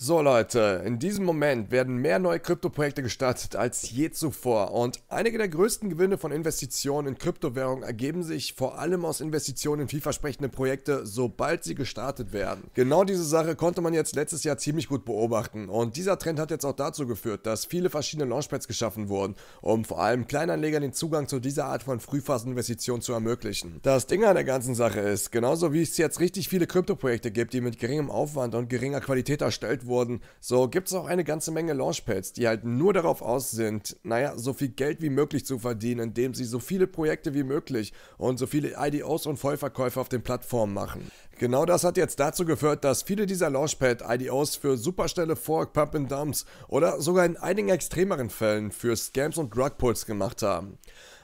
So Leute, in diesem Moment werden mehr neue Kryptoprojekte gestartet als je zuvor und einige der größten Gewinne von Investitionen in Kryptowährungen ergeben sich vor allem aus Investitionen in vielversprechende Projekte, sobald sie gestartet werden. Genau diese Sache konnte man jetzt letztes Jahr ziemlich gut beobachten und dieser Trend hat jetzt auch dazu geführt, dass viele verschiedene Launchpads geschaffen wurden, um vor allem Kleinanlegern den Zugang zu dieser Art von Frühphaseninvestitionen zu ermöglichen. Das Ding an der ganzen Sache ist, genauso wie es jetzt richtig viele Kryptoprojekte gibt, die mit geringem Aufwand und geringer Qualität erstellt wurden, so gibt es auch eine ganze Menge Launchpads, die halt nur darauf aus sind, naja, so viel Geld wie möglich zu verdienen, indem sie so viele Projekte wie möglich und so viele IDOs und Vollverkäufe auf den Plattformen machen. Genau das hat jetzt dazu geführt, dass viele dieser Launchpad-IDOs für superstelle Fork, Pump and Dumps oder sogar in einigen extremeren Fällen für Scams und Drug Pulls gemacht haben.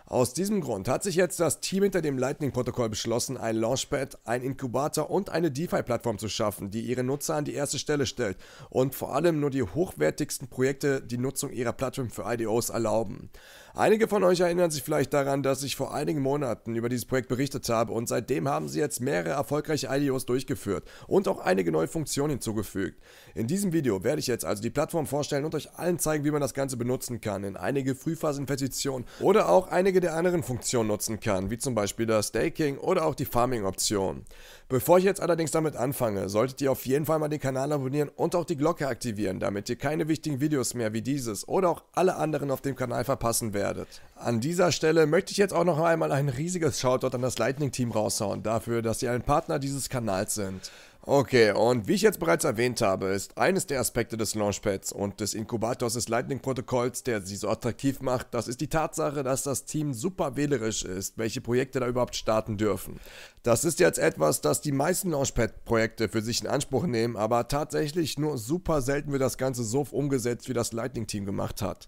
Aus diesem Grund hat sich jetzt das Team hinter dem Lightning-Protokoll beschlossen, ein Launchpad, ein Inkubator und eine DeFi-Plattform zu schaffen, die ihre Nutzer an die erste Stelle stellt und vor allem nur die hochwertigsten Projekte die Nutzung ihrer Plattform für IDOs erlauben. Einige von euch erinnern sich vielleicht daran, dass ich vor einigen Monaten über dieses Projekt berichtet habe und seitdem haben sie jetzt mehrere erfolgreiche IDOs durchgeführt und auch einige neue Funktionen hinzugefügt. In diesem Video werde ich jetzt also die Plattform vorstellen und euch allen zeigen, wie man das Ganze benutzen kann, in einige Frühphaseninvestitionen oder auch einige einige der anderen Funktionen nutzen kann, wie zum Beispiel das Staking oder auch die Farming-Option. Bevor ich jetzt allerdings damit anfange, solltet ihr auf jeden Fall mal den Kanal abonnieren und auch die Glocke aktivieren, damit ihr keine wichtigen Videos mehr wie dieses oder auch alle anderen auf dem Kanal verpassen werdet. An dieser Stelle möchte ich jetzt auch noch einmal ein riesiges Shoutout an das Lightning-Team raushauen, dafür, dass sie ein Partner dieses Kanals sind. Okay, und wie ich jetzt bereits erwähnt habe, ist eines der Aspekte des Launchpads und des Inkubators des Lightning-Protokolls, der sie so attraktiv macht, das ist die Tatsache, dass das Team super wählerisch ist, welche Projekte da überhaupt starten dürfen. Das ist jetzt etwas, das die meisten Launchpad-Projekte für sich in Anspruch nehmen, aber tatsächlich nur super selten wird das Ganze so umgesetzt, wie das Lightning-Team gemacht hat.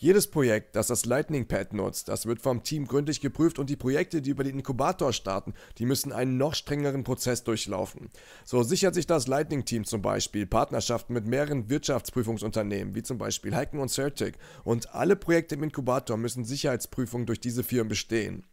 Jedes Projekt, das das Lightning Pad nutzt, das wird vom Team gründlich geprüft und die Projekte, die über den Inkubator starten, die müssen einen noch strengeren Prozess durchlaufen. So sichert sich das Lightning Team zum Beispiel Partnerschaften mit mehreren Wirtschaftsprüfungsunternehmen, wie zum Beispiel Heiken und Certic, und alle Projekte im Inkubator müssen Sicherheitsprüfungen durch diese Firmen bestehen.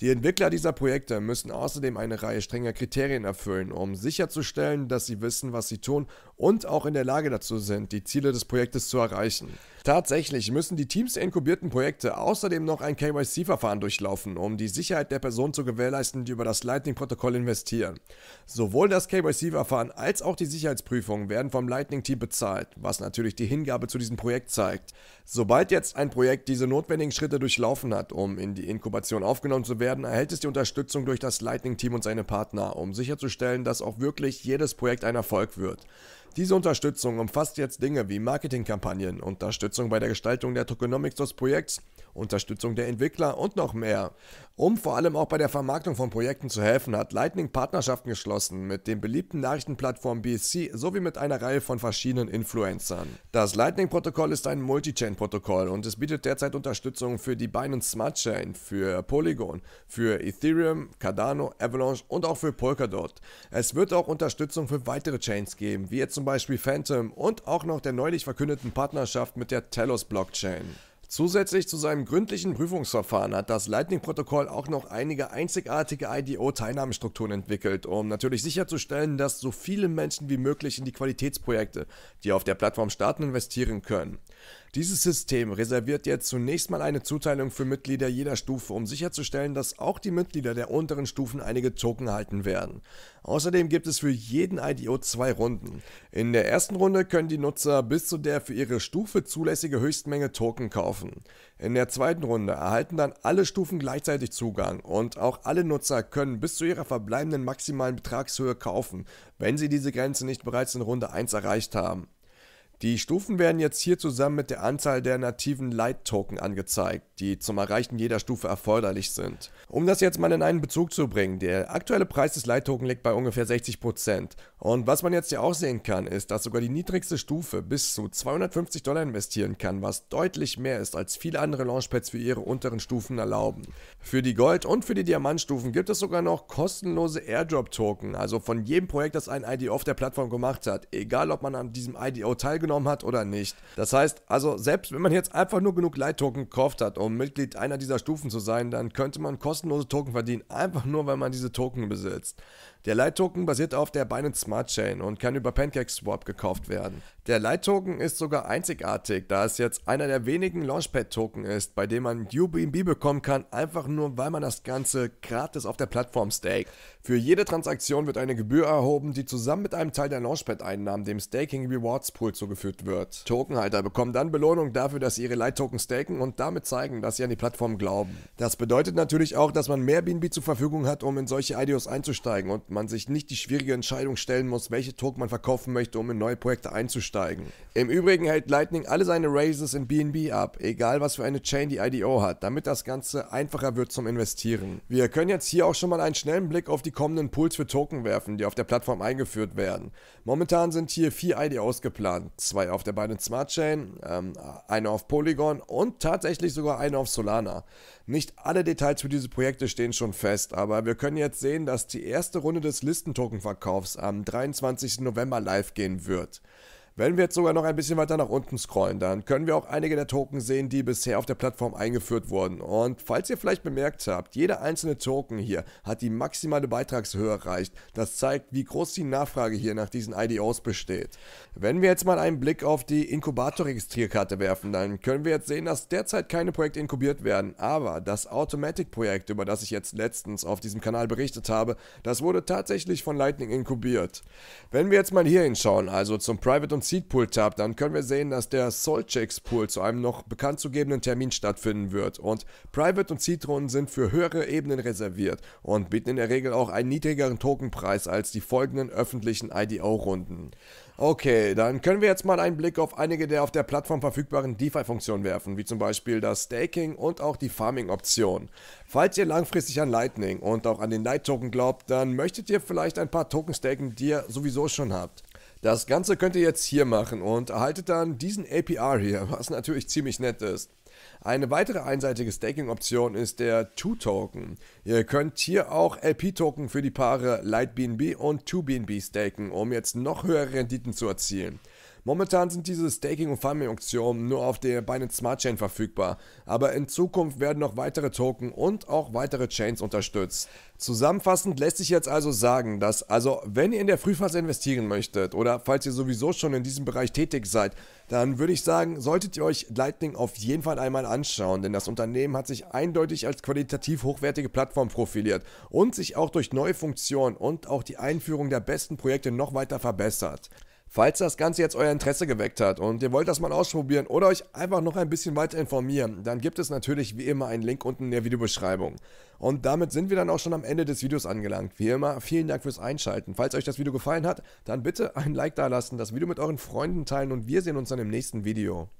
Die Entwickler dieser Projekte müssen außerdem eine Reihe strenger Kriterien erfüllen, um sicherzustellen, dass sie wissen, was sie tun und auch in der Lage dazu sind, die Ziele des Projektes zu erreichen. Tatsächlich müssen die Teams der inkubierten Projekte außerdem noch ein KYC-Verfahren durchlaufen, um die Sicherheit der Personen zu gewährleisten, die über das Lightning-Protokoll investieren. Sowohl das KYC-Verfahren als auch die Sicherheitsprüfung werden vom Lightning-Team bezahlt, was natürlich die Hingabe zu diesem Projekt zeigt. Sobald jetzt ein Projekt diese notwendigen Schritte durchlaufen hat, um in die Inkubation aufgenommen zu werden, erhält es die Unterstützung durch das Lightning-Team und seine Partner, um sicherzustellen, dass auch wirklich jedes Projekt ein Erfolg wird. Diese Unterstützung umfasst jetzt Dinge wie Marketingkampagnen, Unterstützung bei der Gestaltung der Tokenomics des Projekts, Unterstützung der Entwickler und noch mehr. Um vor allem auch bei der Vermarktung von Projekten zu helfen, hat Lightning Partnerschaften geschlossen mit den beliebten Nachrichtenplattformen BSC sowie mit einer Reihe von verschiedenen Influencern. Das Lightning-Protokoll ist ein Multi-Chain-Protokoll und es bietet derzeit Unterstützung für die Binance Smart Chain, für Polygon, für Ethereum, Cardano, Avalanche und auch für Polkadot. Es wird auch Unterstützung für weitere Chains geben, wie jetzt zum Beispiel Phantom und auch noch der neulich verkündeten Partnerschaft mit der Telos Blockchain. Zusätzlich zu seinem gründlichen Prüfungsverfahren hat das Lightning-Protokoll auch noch einige einzigartige IDO-Teilnahmestrukturen entwickelt, um natürlich sicherzustellen, dass so viele Menschen wie möglich in die Qualitätsprojekte, die auf der Plattform starten, investieren können. Dieses System reserviert jetzt zunächst mal eine Zuteilung für Mitglieder jeder Stufe, um sicherzustellen, dass auch die Mitglieder der unteren Stufen einige Token halten werden. Außerdem gibt es für jeden IDO zwei Runden. In der ersten Runde können die Nutzer bis zu der für ihre Stufe zulässige Höchstmenge Token kaufen. In der zweiten Runde erhalten dann alle Stufen gleichzeitig Zugang und auch alle Nutzer können bis zu ihrer verbleibenden maximalen Betragshöhe kaufen, wenn sie diese Grenze nicht bereits in Runde 1 erreicht haben. Die Stufen werden jetzt hier zusammen mit der Anzahl der nativen Light-Token angezeigt, die zum Erreichen jeder Stufe erforderlich sind. Um das jetzt mal in einen Bezug zu bringen, der aktuelle Preis des Light-Token liegt bei ungefähr 60%. Und was man jetzt hier auch sehen kann, ist, dass sogar die niedrigste Stufe bis zu 250 Dollar investieren kann, was deutlich mehr ist, als viele andere Launchpads für ihre unteren Stufen erlauben. Für die Gold- und für die Diamantstufen gibt es sogar noch kostenlose Airdrop-Token, also von jedem Projekt, das ein IDO auf der Plattform gemacht hat, egal ob man an diesem IDO teilgenommen aufgenommen hat oder nicht. Das heißt, also selbst wenn man jetzt einfach nur genug Leittoken gekauft hat, um Mitglied einer dieser Stufen zu sein, dann könnte man kostenlose Token verdienen, einfach nur, weil man diese Token besitzt. Der Light-Token basiert auf der Binance Smart Chain und kann über PancakeSwap gekauft werden. Der Light-Token ist sogar einzigartig, da es jetzt einer der wenigen Launchpad-Token ist, bei dem man UBNB bekommen kann, einfach nur weil man das Ganze gratis auf der Plattform staked. Für jede Transaktion wird eine Gebühr erhoben, die zusammen mit einem Teil der Launchpad-Einnahmen dem Staking Rewards Pool zugeführt wird. Tokenhalter bekommen dann Belohnung dafür, dass sie ihre Light-Token staken und damit zeigen, dass sie an die Plattform glauben. Das bedeutet natürlich auch, dass man mehr BNB zur Verfügung hat, um in solche IDOs einzusteigen und man sich nicht die schwierige Entscheidung stellen muss, welche Token man verkaufen möchte, um in neue Projekte einzusteigen. Im Übrigen hält Lightning alle seine Raises in BNB ab, egal was für eine Chain die IDO hat, damit das Ganze einfacher wird zum Investieren. Wir können jetzt hier auch schon mal einen schnellen Blick auf die kommenden Pools für Token werfen, die auf der Plattform eingeführt werden. Momentan sind hier vier IDOs geplant, zwei auf der Binance Smart Chain, ähm, eine auf Polygon und tatsächlich sogar eine auf Solana. Nicht alle Details für diese Projekte stehen schon fest, aber wir können jetzt sehen, dass die erste Runde Runde des Listentokenverkaufs am 23. November live gehen wird. Wenn wir jetzt sogar noch ein bisschen weiter nach unten scrollen, dann können wir auch einige der Token sehen, die bisher auf der Plattform eingeführt wurden. Und falls ihr vielleicht bemerkt habt, jeder einzelne Token hier hat die maximale Beitragshöhe erreicht. Das zeigt, wie groß die Nachfrage hier nach diesen IDOs besteht. Wenn wir jetzt mal einen Blick auf die Inkubator-Registrierkarte werfen, dann können wir jetzt sehen, dass derzeit keine Projekte inkubiert werden. Aber das Automatic-Projekt, über das ich jetzt letztens auf diesem Kanal berichtet habe, das wurde tatsächlich von Lightning inkubiert. Wenn wir jetzt mal hier hinschauen, also zum Private und und Seed-Pool tappt, dann können wir sehen, dass der Solchecks-Pool zu einem noch bekannt zu gebenden Termin stattfinden wird. Und Private und Seed-Runden sind für höhere Ebenen reserviert und bieten in der Regel auch einen niedrigeren Tokenpreis als die folgenden öffentlichen IDO-Runden. Okay, dann können wir jetzt mal einen Blick auf einige der auf der Plattform verfügbaren DeFi-Funktionen werfen, wie zum Beispiel das Staking und auch die Farming-Option. Falls ihr langfristig an Lightning und auch an den Light-Token glaubt, dann möchtet ihr vielleicht ein paar Token staken, die ihr sowieso schon habt. Das Ganze könnt ihr jetzt hier machen und erhaltet dann diesen APR hier, was natürlich ziemlich nett ist. Eine weitere einseitige Staking-Option ist der 2-Token. Ihr könnt hier auch LP-Token für die Paare LightBNB und 2BNB staken, um jetzt noch höhere Renditen zu erzielen. Momentan sind diese Staking- und Farming-Auktionen nur auf der Binance Smart Chain verfügbar, aber in Zukunft werden noch weitere Token und auch weitere Chains unterstützt. Zusammenfassend lässt sich jetzt also sagen, dass, also wenn ihr in der Frühphase investieren möchtet oder falls ihr sowieso schon in diesem Bereich tätig seid, dann würde ich sagen, solltet ihr euch Lightning auf jeden Fall einmal anschauen, denn das Unternehmen hat sich eindeutig als qualitativ hochwertige Plattform profiliert und sich auch durch neue Funktionen und auch die Einführung der besten Projekte noch weiter verbessert. Falls das Ganze jetzt euer Interesse geweckt hat und ihr wollt das mal ausprobieren oder euch einfach noch ein bisschen weiter informieren, dann gibt es natürlich wie immer einen Link unten in der Videobeschreibung. Und damit sind wir dann auch schon am Ende des Videos angelangt. Wie immer, vielen Dank fürs Einschalten. Falls euch das Video gefallen hat, dann bitte ein Like da lassen, das Video mit euren Freunden teilen und wir sehen uns dann im nächsten Video.